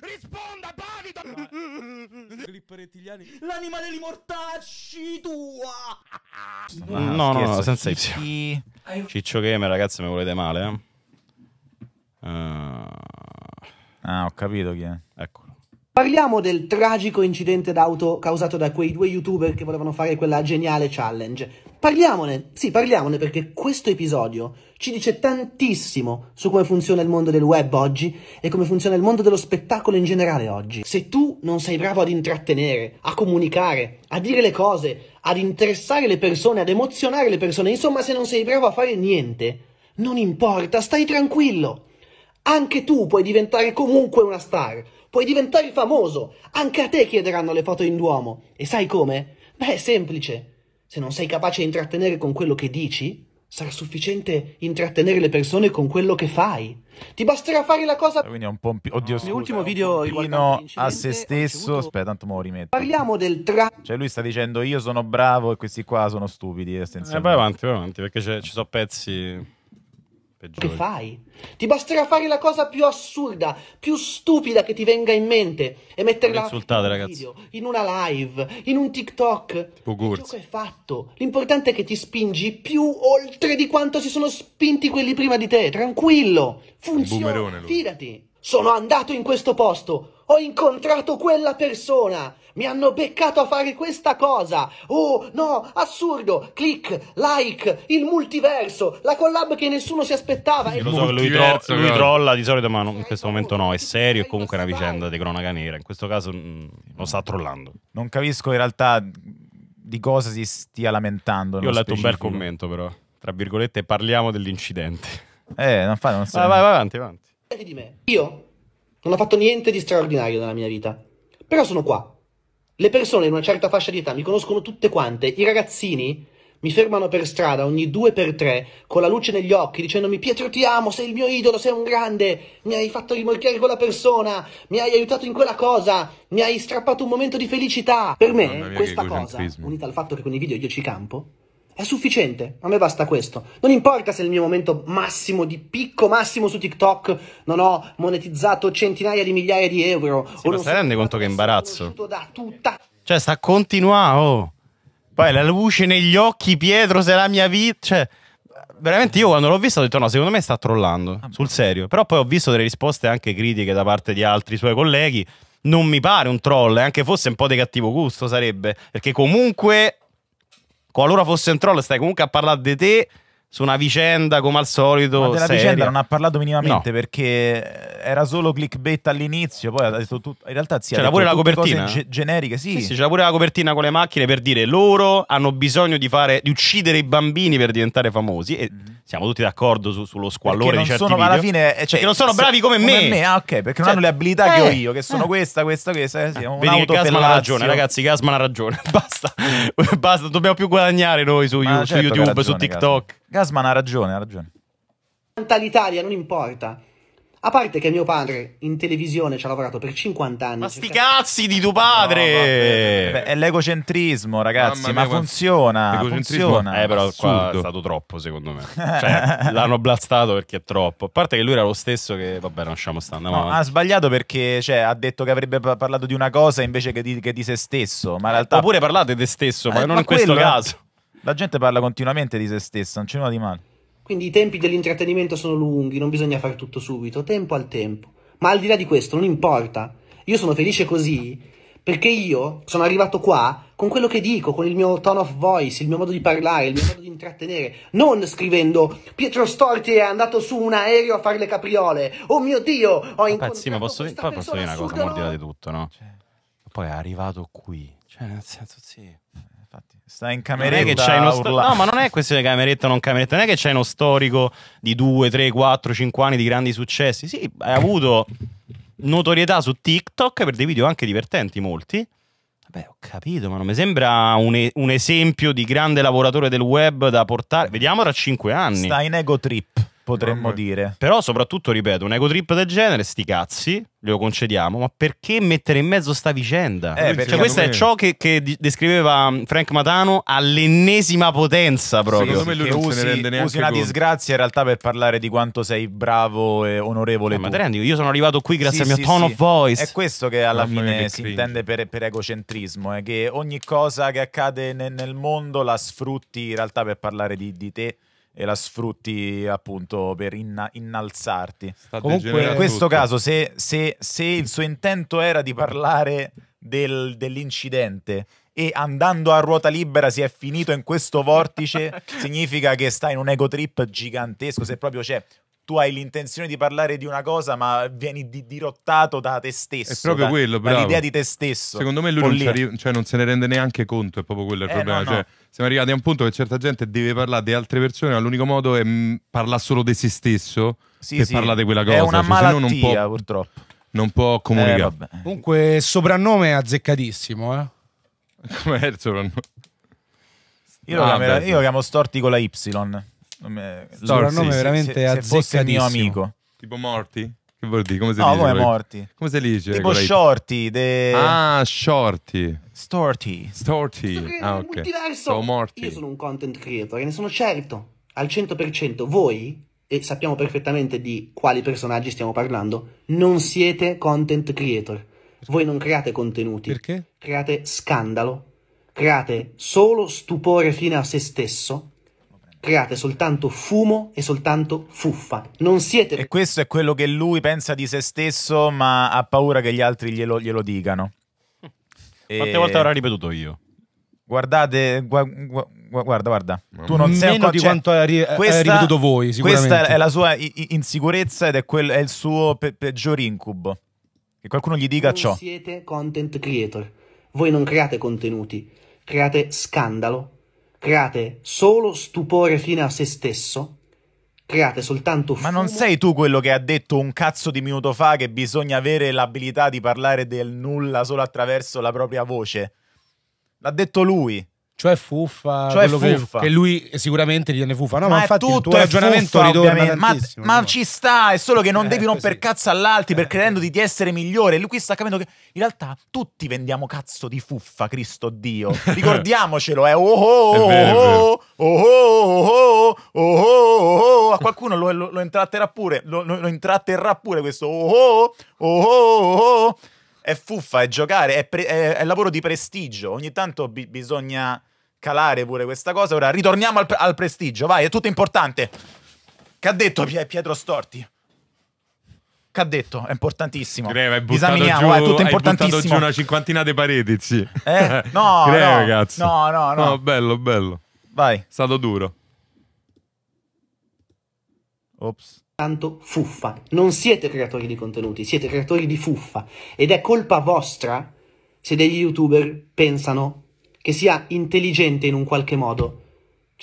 risponda, Davido! Clipperettiliani. L'anima degli mortacci tua! No, ah, no, no, no senza Y. Ciccio Gamer, ragazzi, mi volete male, eh? Uh... Ah, ho capito chi è. Eccolo. Parliamo del tragico incidente d'auto causato da quei due youtuber che volevano fare quella geniale challenge. Parliamone, sì, parliamone perché questo episodio ci dice tantissimo su come funziona il mondo del web oggi e come funziona il mondo dello spettacolo in generale oggi. Se tu non sei bravo ad intrattenere, a comunicare, a dire le cose, ad interessare le persone, ad emozionare le persone, insomma se non sei bravo a fare niente, non importa, stai tranquillo. Anche tu puoi diventare comunque una star, puoi diventare famoso, anche a te chiederanno le foto in Duomo. E sai come? Beh, è semplice se non sei capace di intrattenere con quello che dici, sarà sufficiente intrattenere le persone con quello che fai. Ti basterà fare la cosa. Quindi è un po' Oddio, scusa, ultimo video riguardante a se stesso. Aspetta, tanto mo rimetto. Parliamo del tra. Cioè lui sta dicendo io sono bravo e questi qua sono stupidi Eh, vai avanti, vai avanti, perché ci sono pezzi peggiori. Che fai? Ti basterà fare la cosa più assurda, più stupida che ti venga in mente e metterla in un video, in una live, in un TikTok. Tipo Il gioco è fatto. L'importante è che ti spingi più oltre di quanto si sono spinti quelli prima di te. Tranquillo. Funziona. Fidati. Sono andato in questo posto ho incontrato quella persona, mi hanno beccato a fare questa cosa, oh no, assurdo, click, like, il multiverso, la collab che nessuno si aspettava. Io lo so che lui, tro lui trolla di solito, ma non, in questo momento no, è serio, è comunque una vicenda di cronaca nera, in questo caso mm, lo sta trollando. Non capisco in realtà di cosa si stia lamentando. Io ho letto specifico. un bel commento però, tra virgolette, parliamo dell'incidente. Eh, non fa, non so. Ah, vai, vai avanti, avanti. Io non ho fatto niente di straordinario nella mia vita. Però sono qua. Le persone in una certa fascia di età mi conoscono tutte quante. I ragazzini mi fermano per strada ogni due per tre con la luce negli occhi dicendomi Pietro ti amo, sei il mio idolo, sei un grande, mi hai fatto rimorchiare quella persona, mi hai aiutato in quella cosa, mi hai strappato un momento di felicità. Per me mia, questa cosa, unita al fatto che con i video io ci campo, è sufficiente, a me basta questo. Non importa se il mio momento massimo di picco massimo su TikTok non ho monetizzato centinaia di migliaia di euro. Sì, o ma non stai rende conto che imbarazzo? Da tutta... Cioè, sta continuando. Oh. Poi la luce negli occhi, Pietro, se la mia vita. Cioè, veramente io quando l'ho visto ho detto no, secondo me sta trollando, ah, sul serio. Però poi ho visto delle risposte anche critiche da parte di altri suoi colleghi. Non mi pare un troll, eh, anche fosse un po' di cattivo gusto sarebbe, perché comunque qualora fosse un troll, stai comunque a parlare di te su una vicenda come al solito. Ma della seria. vicenda non ha parlato minimamente no. perché era solo clickbait all'inizio, poi ha detto tutto. In realtà sì, c'era pure la copertina. Ge- generiche, sì. Sì, sì. C'era pure la copertina con le macchine per dire loro hanno bisogno di, fare, di uccidere i bambini per diventare famosi. E mm-hmm. siamo tutti d'accordo su, sullo squallore di certi sono, video. Alla fine, eh, cioè, perché non sono bravi come, come me. me. Ah, ok, perché cioè, non hanno le abilità eh, che ho eh, io, che sono eh. questa, questa, questa. Eh, sì, Vedi che Gasman ha ragione, ragazzi, Gasman ha ragione. Basta, basta, dobbiamo più guadagnare noi su, you, certo su certo YouTube, su TikTok. Gasman ha ragione, ha ragione. Tanta L'Italia eh, non importa. A parte che mio padre in televisione ci ha lavorato per 50 anni. Ma cioè sti cazzi di tuo padre! No, Beh, è l'egocentrismo, ragazzi, mia, ma funziona. L'egocentrismo funziona. Eh, però qua è stato troppo, secondo me. Cioè, l'hanno blastato perché è troppo. A parte che lui era lo stesso che, vabbè, lasciamo stare. No, ha sbagliato perché cioè, ha detto che avrebbe parlato di una cosa invece che di, che di se stesso. Ma in realtà... Oppure parlate di se stesso, ma, ma eh, non ma in questo caso. La gente parla continuamente di se stessa, non c'è nulla di male. Quindi i tempi dell'intrattenimento sono lunghi, non bisogna fare tutto subito, tempo al tempo. Ma al di là di questo, non importa. Io sono felice così perché io sono arrivato qua con quello che dico, con il mio tone of voice, il mio modo di parlare, il mio modo di intrattenere, non scrivendo Pietro Storti è andato su un aereo a fare le capriole. Oh mio Dio, ho incontrato Pazzi, ma posso, poi posso dire una cosa, al di là di tutto, no? Cioè, poi è arrivato qui, cioè nel senso sì infatti. Sta in cameretta. Sto- no, ma non è questione di cameretta o non cameretta. Non è che c'hai uno storico di 2, 3, 4, 5 anni di grandi successi. Sì, hai avuto notorietà su TikTok per dei video anche divertenti, molti. Beh, ho capito, ma non mi sembra un, e- un esempio di grande lavoratore del web da portare. Vediamo tra 5 anni. Sta in ego trip potremmo dire. Però soprattutto, ripeto, un ego trip del genere, sti cazzi, glielo concediamo, ma perché mettere in mezzo sta vicenda? Eh, cioè, questo è ciò che, che, descriveva mm, Frank Matano all'ennesima potenza proprio. Secondo me lui non usi, se ne rende neanche usi una disgrazia in realtà per parlare di quanto sei bravo e onorevole. Eh, ma te rendi, io sono arrivato qui grazie sì, al mio sì, tone sì. of voice. È questo che alla Mamma fine si intende per, per egocentrismo, è eh, che ogni cosa che accade nel, nel mondo la sfrutti in realtà per parlare di, di te e la sfrutti appunto per inna- innalzarti. Sta Comunque, in questo tutto. caso, se, se, se, il suo intento era di parlare del, dell'incidente e andando a ruota libera si è finito in questo vortice, significa che sta in un ego trip gigantesco. Se proprio c'è tu hai l'intenzione di parlare di una cosa, ma vieni di- dirottato da te stesso. È proprio da, quello, bravo. Dall'idea di te stesso. Secondo me lui non, arri- cioè non, se ne rende neanche conto, è proprio quello il eh, problema. No, cioè, no. siamo arrivati a un punto che certa gente deve parlare di altre persone, ma l'unico modo è mh, mm, parlare solo di se stesso sì, per sì. parlare di quella cosa. È una cioè, malattia, non può, purtroppo. Non può eh, comunicare. Eh, Comunque, soprannome è azzeccatissimo, eh? Com'è il soprannome? Io, ah, lo, chiamo, io lo chiamo Storti con la Y. Nome, soprannome sì, veramente se, se mio amico. Tipo Morty? Che vuol dire? Come si no, dice? come quella... Come si dice? Tipo Shorty. De... Ah, Shorty. Storty. Storty. Ah, ok. Sono Morty. Io sono un content creator e ne sono certo. Al 100% voi, e sappiamo perfettamente di quali personaggi stiamo parlando, non siete content creator. Voi non create contenuti. Perché? Create scandalo. Create solo stupore fine a se stesso create soltanto fumo e soltanto fuffa. Non siete... E questo è quello che lui pensa di se stesso, ma ha paura che gli altri glielo, glielo dicano. E... Quante volte avrà ripetuto io? Guardate, gu- gu- guarda, guarda, tu non Meno sei ancora di cioè, quanto ha ri- ripetuto voi. Questa è la sua i- insicurezza ed è, quel, è il suo pe- peggior incubo. Che qualcuno gli dica non ciò. Siete content creator. Voi non create contenuti, create scandalo create solo stupore fine a se stesso, create soltanto fumo. Ma non sei tu quello che ha detto un cazzo di minuto fa che bisogna avere l'abilità di parlare del nulla solo attraverso la propria voce? L'ha detto lui. Cioè fuffa, cioè fuffa. Che, che, lui sicuramente gli viene fuffa. No, ma, ma tutto il tuo ragionamento fuffa, ritorna ma, ma, ci sta, è solo che non eh, devi romper cazzo all'altro eh, per credendoti di essere migliore. Lui qui sta capendo che in realtà tutti vendiamo cazzo di fuffa, Cristo Dio. Ricordiamocelo, eh. Oh oh oh, vero, oh, oh, oh, oh, A qualcuno lo, lo, lo intratterrà pure, lo, lo, intratterrà pure questo oh oh oh oh è fuffa, è giocare, è, pre- è, è lavoro di prestigio. Ogni tanto bi- bisogna calare pure questa cosa. Ora ritorniamo al, pre- al, prestigio, vai, è tutto importante. Che ha detto Pietro Storti? Che ha detto? È importantissimo. Greve, hai buttato giù, è tutto importantissimo. Hai buttato giù una cinquantina di pareti, sì. Eh? No, Greve, no, cazzo. no, no, no. No, bello, bello. Vai. È stato duro. Ops soltanto fuffa. Non siete creatori di contenuti, siete creatori di fuffa. Ed è colpa vostra se degli youtuber pensano che sia intelligente in un qualche modo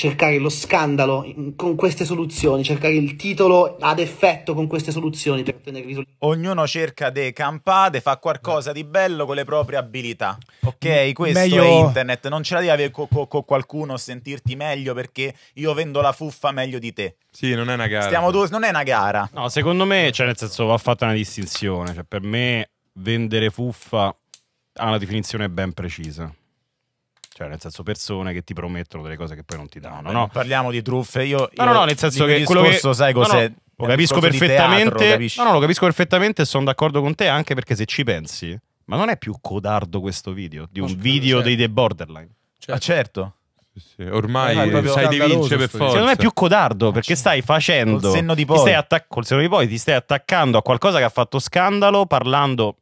cercare lo scandalo con queste soluzioni, cercare il titolo ad effetto con queste soluzioni per ottenere risultati. Ognuno cerca di campare, fa qualcosa di bello con le proprie abilità. Ok, questo meglio... è internet, non ce la devi avere con co- co- qualcuno sentirti meglio perché io vendo la fuffa meglio di te. Sì, non è una gara. Stiamo due, non è una gara. No, secondo me, cioè nel senso va fatta una distinzione, cioè per me vendere fuffa ha una definizione ben precisa cioè, nel senso, persone che ti promettono delle cose che poi non ti danno. No? Parliamo di truffe. Io, no, io no, no, nel senso che quello discorso, che... sai cos'è? No, lo capisco perfettamente. Teatro, no, no, lo capisco perfettamente e sono d'accordo con te anche perché se ci pensi, ma non è più codardo questo video di un video cioè dei The Borderline. Certo. Ah, certo. Sì, ormai eh, sai di vincere per forza. Secondo me è più codardo eh, perché stai facendo col senno di poi. Ti stai attac- col senno di poi ti stai attaccando a qualcosa che ha fatto scandalo parlando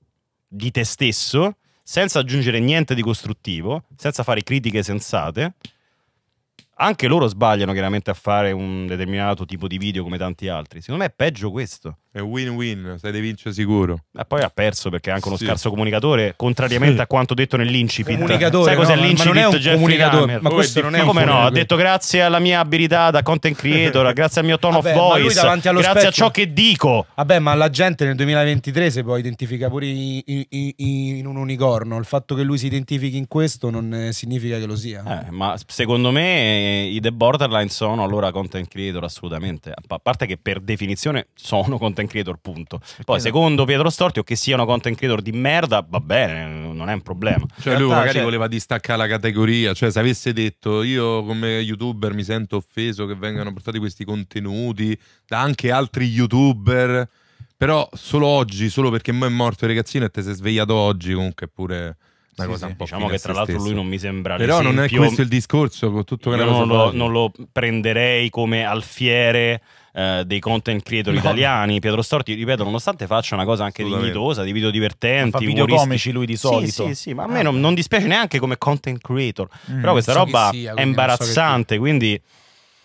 di te stesso senza aggiungere niente di costruttivo, senza fare critiche sensate. Anche loro sbagliano chiaramente a fare un determinato tipo di video come tanti altri. Secondo me è peggio questo. È win-win, sai di vince sicuro. E poi ha perso perché è anche uno sì. scarso comunicatore, contrariamente sì. a quanto detto nell'incipit. Comunicatore, sai cos'è no, l'incipit? Ma non è un Jeffrey comunicatore, ma oh, questo non è un come no? Ha detto grazie alla mia abilità da content creator, grazie al mio tono Vabbè, of voice, grazie specchio. a ciò che dico. Vabbè, ma la gente nel 2023 se può identifica pure in, in, in, un unicorno, il fatto che lui si identifichi in questo non eh, significa che lo sia. Eh, ma secondo me eh, i The Borderline sono allora content creator assolutamente, a parte che per definizione sono content creator content creator, punto. Poi, esatto. secondo Pietro Storti, o che sia una content creator di merda, va bene, non è un problema. Cioè, realtà, lui magari cioè... voleva distaccare la categoria. Cioè, se avesse detto io come youtuber mi sento offeso che vengano portati questi contenuti da anche altri youtuber. Però solo oggi, solo perché mo è morto il ragazzino e te sei svegliato oggi, comunque pure una sì, cosa un po' diciamo che tra l'altro stesso. lui non mi sembra Però l'esempio. non è questo il discorso, con che non lo, non lo prenderei come alfiere Uh, dei content creator no. italiani. Pietro Storti, ripeto, nonostante faccia una cosa anche dignitosa, di video divertenti, ma video comici lui di solito. Sì, sì, sì ma a ah, me ah, non, non, dispiace neanche come content creator. Mm, Però questa so roba sia, è imbarazzante, so quindi...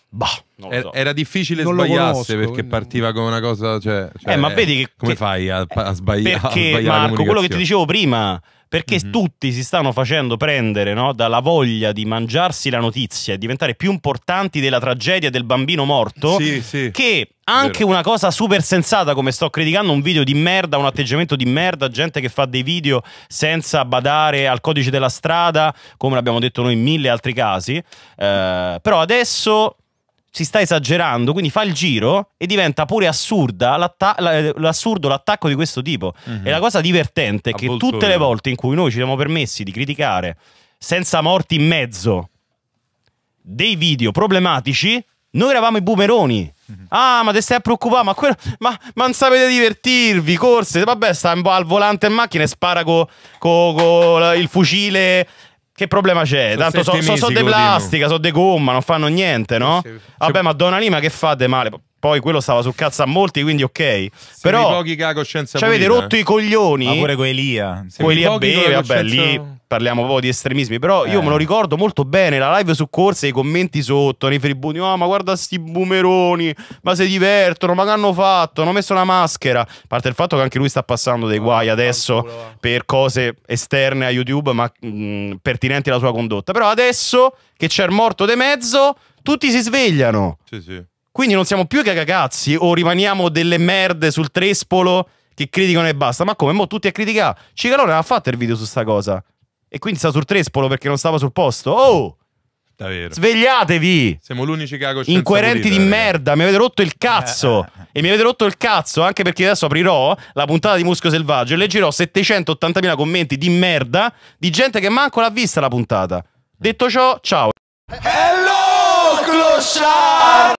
Bah, so. Era difficile non sbagliasse conosco, perché quindi... partiva con una cosa. Cioè, cioè eh, ma cioè, vedi che. Come che, fai a, a sbagliare? Perché, a sbagliare Marco, quello che ti dicevo prima perché mm-hmm. tutti si stanno facendo prendere no, dalla voglia di mangiarsi la notizia e diventare più importanti della tragedia del bambino morto sì, sì. che anche Vero. una cosa super sensata come sto criticando un video di merda, un atteggiamento di merda, gente che fa dei video senza badare al codice della strada, come l'abbiamo detto noi in mille altri casi, eh, però adesso si sta esagerando, quindi fa il giro e diventa pure assurda l'atta- eh, l'assurdo l'attacco di questo tipo. Mm-hmm. E la cosa divertente è che Avvoltore. tutte le volte in cui noi ci siamo permessi di criticare senza morti in mezzo dei video problematici, noi eravamo i boomeroni. Mhm. Ah, ma te stai a preoccupare? Ma, quello, ma, ma non sapete divertirvi? Corse, vabbè, sta al volante in macchina e spara con co, co, il fucile che problema c'è? Sono Tanto sono so, so di plastica, sono di gomma, non fanno niente, no? Sì, Vabbè, ma Donna Lima che fate male? Poi quello stava sul cazzo a molti, quindi ok. Se Però pochi che ha coscienza cioè, avete rotto i coglioni. Ma pure con Elia. Se con Elia beve, vabbè, coscienza... lì parliamo proprio di estremismi, però io me lo eh. ricordo molto bene, la live su corsa, e i commenti sotto, nei tribuni, oh ma guarda sti bumeroni, ma si divertono, ma che hanno fatto, hanno messo una maschera, a parte il fatto che anche lui sta passando dei ah, guai no, adesso per cose esterne a YouTube, ma mh, pertinenti alla sua condotta, però adesso che c'è il morto de mezzo, tutti si svegliano. Sì, sì. Quindi non siamo più cagacazzi o rimaniamo delle merde sul trespolo che criticano e basta. Ma come? Mo tutti a criticare. Cicalone ha fatto il video su sta cosa. E quindi sta sul Trespolo perché non stava sul posto. Oh! Davvero. Svegliatevi! Siamo l'unici che ha Incoerenti pulita, di davvero. merda, mi avete rotto il cazzo! Eh, eh, eh. e mi avete rotto il cazzo anche perché adesso aprirò la puntata di Muschio Selvaggio e leggerò 780.000 commenti di merda di gente che manco l'ha vista la puntata. Detto ciò, ciao! Hello, Clochard!